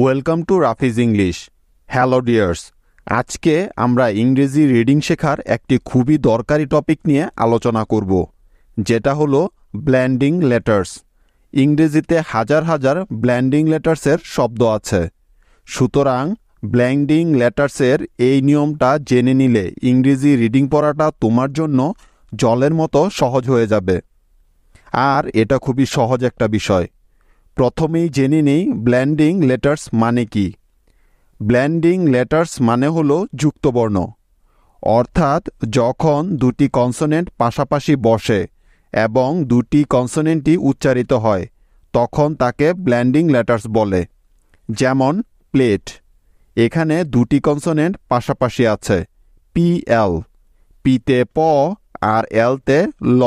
welcome to রাফিজ English hello dears আজকে আমরা ইংরেজি রিডিং শেখার একটি খুবই দরকারি টপিক নিয়ে আলোচনা করব যেটা হলো ব্ল্যান্ডিং লেটার্স ইংরেজিতে হাজার হাজার ব্ল্যান্ডিং লেটার্সের শব্দ আছে সুতরাং ব্ল্যান্ডিং লেটার্সের এই নিয়মটা জেনে নিলে ইংরেজি রিডিং পড়াটা তোমার জন্য জলের মতো সহজ হয়ে যাবে আর এটা খুবই সহজ একটা বিষয় প্রথমেই জেনে নেই ব্ল্যান্ডিং লেটার্স মানে কি ব্ল্যান্ডিং লেটার্স মানে হল যুক্তবর্ণ অর্থাৎ যখন দুটি কনসোনেন্ট পাশাপাশি বসে এবং দুটি কনসোনেন্টই উচ্চারিত হয় তখন তাকে ব্ল্যান্ডিং লেটার্স বলে যেমন প্লেট এখানে দুটি কনসোনেন্ট পাশাপাশি আছে পি এল পিতে প আর এলতে ল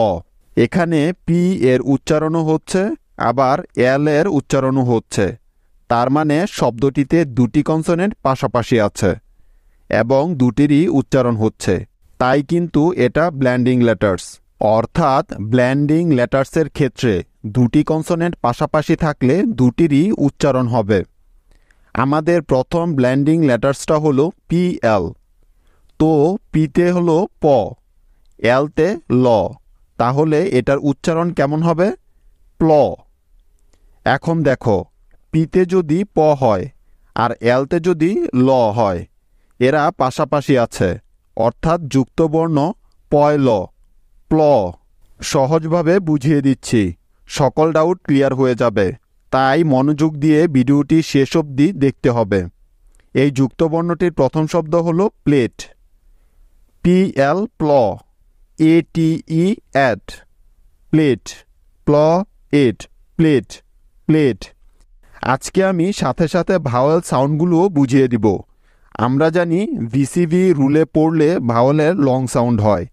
এখানে পি এর উচ্চারণও হচ্ছে আবার এল এর উচ্চারণও হচ্ছে তার মানে শব্দটিতে দুটি কনসনেন্ট পাশাপাশি আছে এবং দুটিরই উচ্চারণ হচ্ছে তাই কিন্তু এটা ব্ল্যান্ডিং লেটার্স অর্থাৎ ব্ল্যান্ডিং লেটার্সের ক্ষেত্রে দুটি কনসনেন্ট পাশাপাশি থাকলে দুটিরই উচ্চারণ হবে আমাদের প্রথম ব্ল্যান্ডিং লেটার্সটা হলো পি এল তো পিতে হলো প এলতে ল তাহলে এটার উচ্চারণ কেমন হবে প্ল এখন দেখো পিতে যদি প হয় আর এলতে যদি ল হয় এরা পাশাপাশি আছে অর্থাৎ যুক্তবর্ণ পয় ল প্ল সহজভাবে বুঝিয়ে দিচ্ছি সকল ডাউট ক্লিয়ার হয়ে যাবে তাই মনোযোগ দিয়ে ভিডিওটি শেষ অবধি দেখতে হবে এই যুক্তবর্ণটির প্রথম শব্দ হল প্লেট পি এল প্ল এটি ই অ্যাট প্লেট প্ল এট প্লেট প্লেট আজকে আমি সাথে সাথে ভাওয়েল সাউন্ডগুলোও বুঝিয়ে দিব আমরা জানি ভিসিভি রুলে পড়লে ভাওয়েলের লং সাউন্ড হয়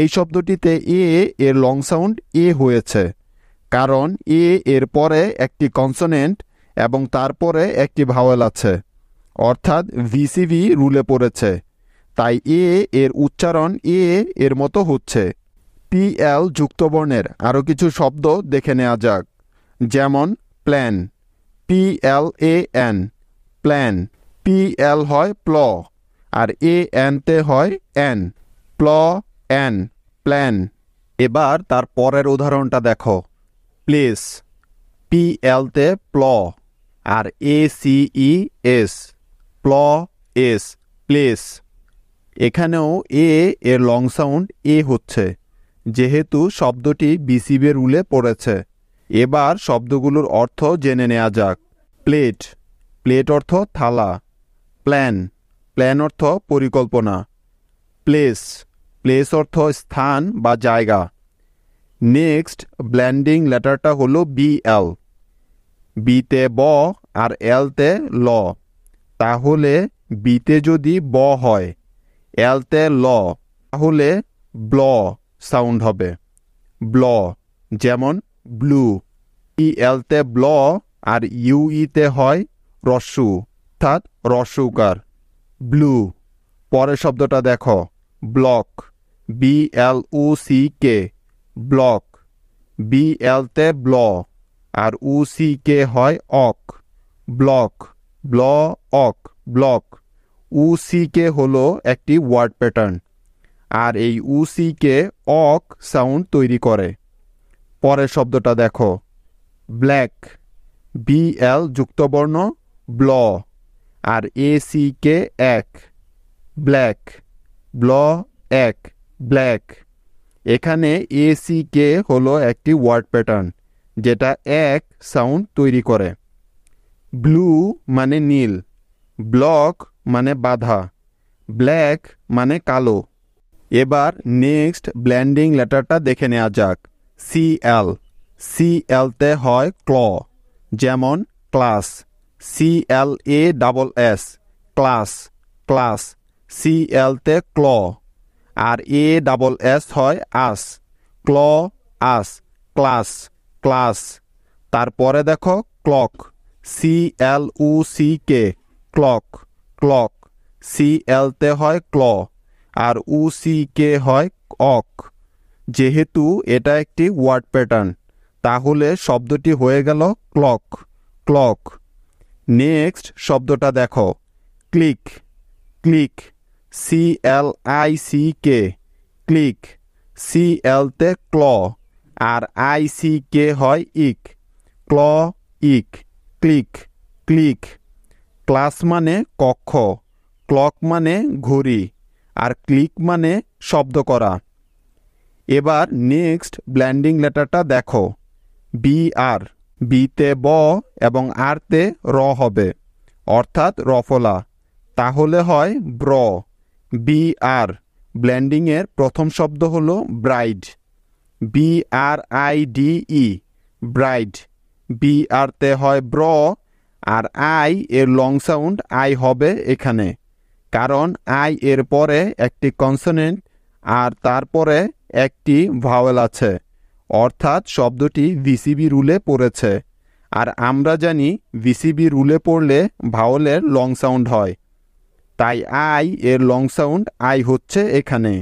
এই শব্দটিতে এ এর লং সাউন্ড এ হয়েছে কারণ এ এর পরে একটি কনসোনেন্ট এবং তারপরে একটি ভাওয়েল আছে অর্থাৎ ভিসিভি রুলে পড়েছে তাই এ এর উচ্চারণ এ এর মতো হচ্ছে পিএল যুক্তবর্ণের আরও কিছু শব্দ দেখে নেওয়া যাক যেমন plan P L A N plan P L হয় প্ল আর এ তে হয় এন প্ল এন প্ল্যান এবার তার পরের উদাহরণটা দেখো প্লেস পি তে প্ল আর এ সিই এস প্ল এস প্লেস এখানেও এ এর লং সাউন্ড এ হচ্ছে যেহেতু শব্দটি বিসিবি রুলে পড়েছে এবার শব্দগুলোর অর্থ জেনে নেওয়া যাক প্লেট প্লেট অর্থ থালা প্ল্যান প্ল্যান অর্থ পরিকল্পনা প্লেস প্লেস অর্থ স্থান বা জায়গা নেক্সট ব্ল্যান্ডিং লেটারটা বি এল বিতে ব আর এলতে ল তাহলে বিতে যদি ব হয় এলতে ল তাহলে ব্ল সাউন্ড হবে ব্ল যেমন ব্লু ই এলতে ব্ল আর ইউ ইতে হয় রসু অর্থাৎ রসুকার ব্লু পরের শব্দটা দেখো block B L O C K block B এলতে ব্ল আর উ সি কে হয় অক ব্লক ব্ল অক ব্লক উ সি কে হল একটি ওয়ার্ড প্যাটার্ন আর এই উ সি কে অক সাউন্ড তৈরি করে পরের শব্দটা দেখো ব্ল্যাক বি এল যুক্তবর্ণ ব্ল আর এ সি কে এক ব্ল্যাক ব্ল এক ব্ল্যাক এখানে এ সি কে হলো একটি ওয়ার্ড প্যাটার্ন যেটা এক সাউন্ড তৈরি করে ব্লু মানে নীল ব্লক মানে বাধা ব্ল্যাক মানে কালো এবার নেক্সট ব্ল্যান্ডিং লেটারটা দেখে নেওয়া যাক সিএল তে হয় ক্ল যেমন class C L A double S class class তে ক্ল আর এ ডাবল এস হয় আস ক্ল আস ক্লাস ক্লাস তারপরে দেখো clock C L O C K clock clock C এলতে হয় ক্ল আর উ সি কে হয় অক যেহেতু এটা একটি ওয়ার্ড প্যাটার্ন তাহলে শব্দটি হয়ে গেল ক্লক ক্লক নেক্সট শব্দটা দেখো click click C L I C K click C L তে ক্ল আর আই সি কে হয় ইক ক্ল ইক ক্লিক ক্লিক ক্লাস মানে কক্ষ ক্লক মানে ঘড়ি আর ক্লিক মানে শব্দ করা এবার নেক্সট ব্ল্যান্ডিং লেটারটা দেখো বি আর বিতে ব এবং আরতে র হবে অর্থাৎ রফলা তাহলে হয় ব্র বি আর ব্ল্যান্ডিংয়ের প্রথম শব্দ হলো bride B R I D E bride B আরতে হয় ব্র আর আই এর লং সাউন্ড আই হবে এখানে কারণ আই এর পরে একটি কনসোনেন্ট আর তারপরে একটি ভাওয়েল আছে অর্থাৎ শব্দটি ভিসিবি রুলে পড়েছে আর আমরা জানি ভিসিবি রুলে পড়লে ভাওয়েলের লং সাউন্ড হয় তাই আই এর লং সাউন্ড আই হচ্ছে এখানে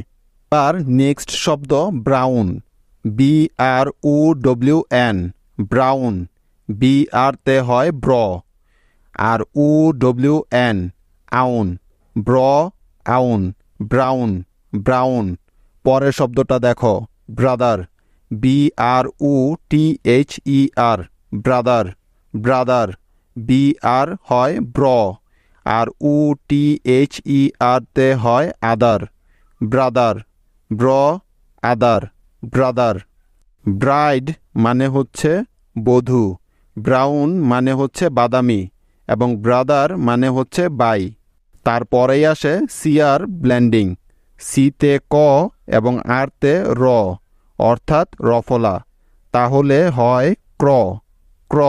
আর নেক্সট শব্দ brown B R O W N brown B R তে হয় ব্র আর ও ডব্লিউ এন আউন ব্র আউন ব্রাউন ব্রাউন পরের শব্দটা দেখো brother B R U T H E R brother brother B R হয় ব্র আর U T H E R তে হয় আদার ব্রাদার ব্র আদার ব্রাদার ব্রাইড মানে হচ্ছে বধু ব্রাউন মানে হচ্ছে বাদামি এবং ব্রাদার মানে হচ্ছে বাই তারপরেই আসে সিয়ার ব্ল্যান্ডিং সিতে ক এবং আরতে র অর্থাৎ রফলা তাহলে হয় ক্র ক্র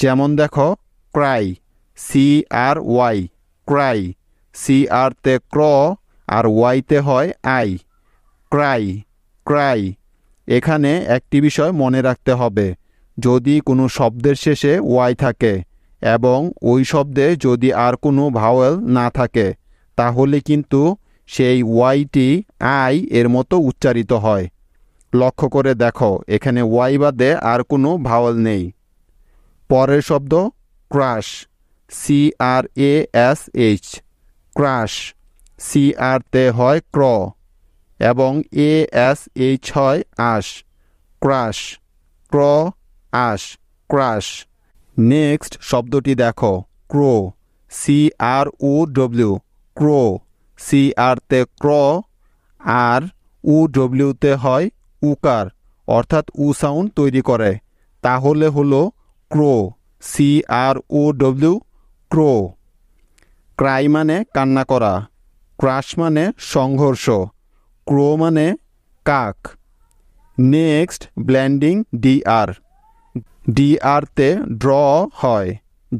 যেমন দেখো cry C R Y cry C R তে ক্র আর ওয়াইতে হয় আই ক্রাই ক্রাই এখানে একটি বিষয় মনে রাখতে হবে যদি কোনো শব্দের শেষে ওয়াই থাকে এবং ওই শব্দে যদি আর কোনো ভাওয়েল না থাকে তাহলে কিন্তু সেই ওয়াইটি আই এর মতো উচ্চারিত হয় লক্ষ্য করে দেখো এখানে ওয়াই বাদে আর কোনো ভাওয়াল নেই পরের শব্দ crush C R A S H crush C R তে হয় ক্র এবং এ এস এইচ হয় আশ ক্রাশ ক্র আশ ক্রাশ নেক্সট শব্দটি দেখো crow C R O W crow C আরতে ক্র আর উ ডব্লিউতে হয় উকার অর্থাৎ উ সাউন্ড তৈরি করে তাহলে হল crow C R O W crow cry মানে কান্না করা ক্রাশ মানে সংঘর্ষ ক্রো মানে কাক নেক্সট ব্ল্যান্ডিং ডিআর ডিআরতে ড্র হয়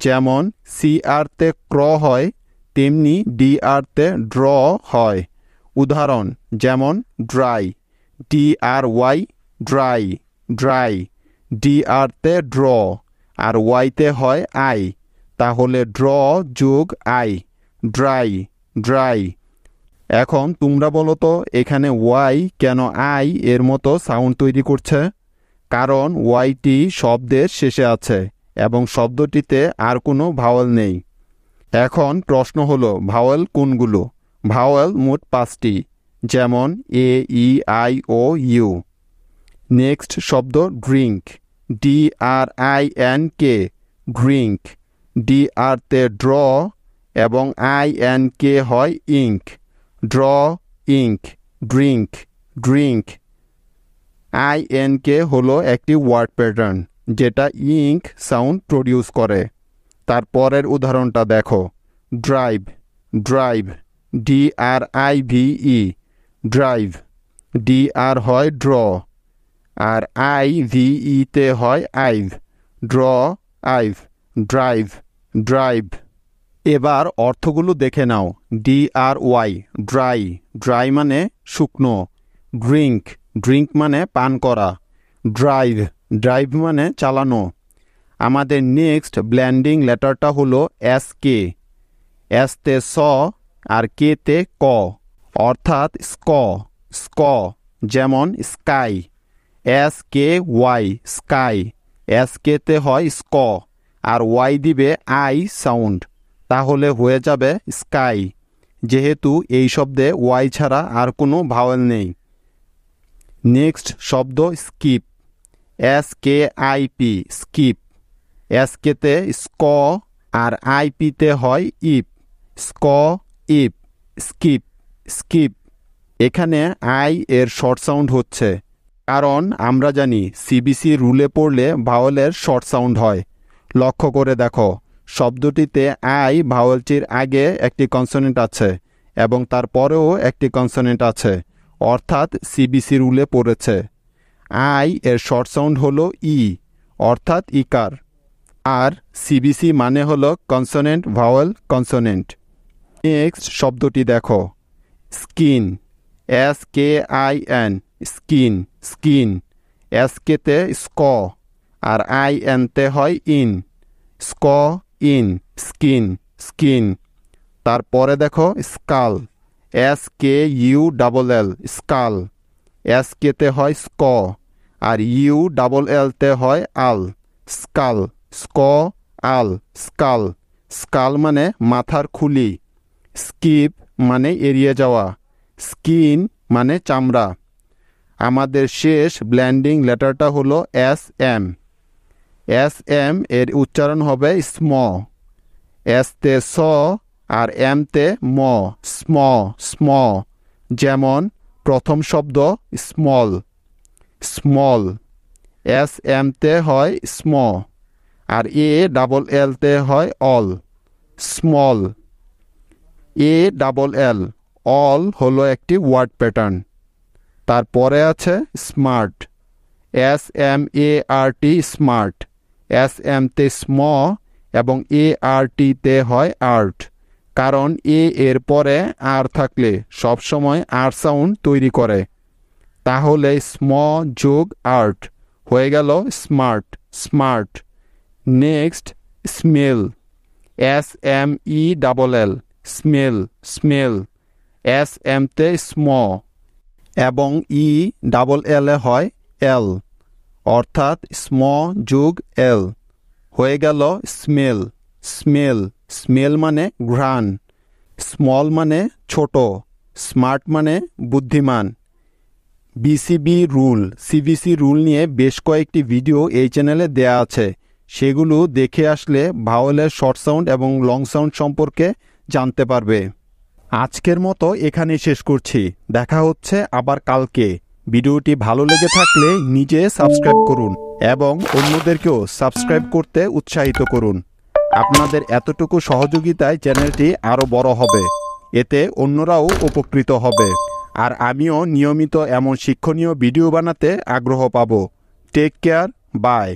যেমন সি আরতে ক্র হয় তেমনি ডিআরতে ড্র হয় উদাহরণ যেমন dry D R Y dry dry ডিআরতে ড্র আর ওয়াইতে হয় আই তাহলে ড্র যোগ আই ড্রাই ড্রাই এখন তোমরা বলো তো এখানে ওয়াই কেন আই এর মতো সাউন্ড তৈরি করছে কারণ ওয়াইটি শব্দের শেষে আছে এবং শব্দটিতে আর কোনো ভাওয়াল নেই এখন প্রশ্ন হলো ভাওয়েল কোনগুলো ভাওয়েল মোট পাঁচটি যেমন A E I O U next শব্দ drink D R I N K drink D R তে ড্র এবং আই এন কে হয় ink dr ink drink drink I N K হলো একটি ওয়ার্ড প্যাটার্ন যেটা ইঙ্ক সাউন্ড প্রডিউস করে তার পরের উদাহরণটা দেখো drive drive D R I V E drive D R হয় ড্র আর আই ভি ইতে হয় ive dr ive drive drive এবার অর্থগুলো দেখে নাও D R Y dry dry মানে শুকনো ড্রিঙ্ক ড্রিঙ্ক মানে পান করা ড্রাইভ ড্রাইভ মানে চালানো আমাদের নেক্সট ব্ল্যান্ডিং লেটারটা হলো এস কে এস তে স আর কে তে ক অর্থাৎ স্ক স্ক যেমন sky S K Y sky S K তে হয় স্ক আর ওয়াই দিবে আই সাউন্ড তাহলে হয়ে যাবে স্কাই যেহেতু এই শব্দে ওয়াই ছাড়া আর কোনো ভাওয়েল নেই নেক্সট শব্দ skip S K I P skip এসকেতে স্ক আর আইপিতে হয় ইপ স্ক ইপ স্কিপ স্কিপ এখানে আই এর শর্ট সাউন্ড হচ্ছে কারণ আমরা জানি সিবিসি রুলে পড়লে ভাওয়েলের শর্ট সাউন্ড হয় লক্ষ্য করে দেখো শব্দটিতে আই ভাওয়েলটির আগে একটি কনসোনেন্ট আছে এবং তার পরেও একটি কনসোনেন্ট আছে অর্থাৎ সিবিসি রুলে পড়েছে আই এর শর্ট সাউন্ড হল ই অর্থাৎ ইকার আর সিবিসি মানে হলো কনসোনেন্ট ভাওয়াল কনসোনেন্ট নেক্সট শব্দটি দেখো skin S K I N skin skin S কেতে স্ক আর আই এনতে হয় ইন স্ক ইন স্কিন স্কিন তারপরে দেখো skull S K U double L skull S কেতে হয় স্ক আর ইউ ডাবল এলতে হয় আল স্কাল স্ক আল স্কাল স্কাল মানে মাথার খুলি স্কিপ মানে এড়িয়ে যাওয়া স্কিন মানে চামড়া আমাদের শেষ ব্ল্যান্ডিং লেটারটা হলো এস এম এস এম এর উচ্চারণ হবে স্ম এস তে স আর এম তে ম স্ম স্ম যেমন প্রথম শব্দ স্মল স্মল এস এম তে হয় স্ম আর এ ডাবল এলতে হয় all small A double L all হলো একটি ওয়ার্ড প্যাটার্ন তারপরে আছে smart S M A R T smart S M তে স্ম এবং এ আর টিতে হয় আর্ট কারণ এ এর পরে আর থাকলে সবসময় আর সাউন্ড তৈরি করে তাহলে স্ম যোগ আর্ট হয়ে গেল smart smart next smell S M E double L smell smell S M তে স্ম এবং ই ডাবল এলে হয় এল অর্থাৎ স্ম যোগ এল হয়ে গেল স্মেল স্মেল স্মেল মানে ঘ্রাণ স্মল মানে ছোট স্মার্ট মানে বুদ্ধিমান বিসিবি রুল সিবিসি রুল নিয়ে বেশ কয়েকটি ভিডিও এই চ্যানেলে দেয়া আছে সেগুলো দেখে আসলে ভাওয়েলের শর্ট সাউন্ড এবং লং সাউন্ড সম্পর্কে জানতে পারবে আজকের মতো এখানে শেষ করছি দেখা হচ্ছে আবার কালকে ভিডিওটি ভালো লেগে থাকলে নিজে সাবস্ক্রাইব করুন এবং অন্যদেরকেও সাবস্ক্রাইব করতে উৎসাহিত করুন আপনাদের এতটুকু সহযোগিতায় চ্যানেলটি আরও বড় হবে এতে অন্যরাও উপকৃত হবে আর আমিও নিয়মিত এমন শিক্ষণীয় ভিডিও বানাতে আগ্রহ পাব টেক কেয়ার বাই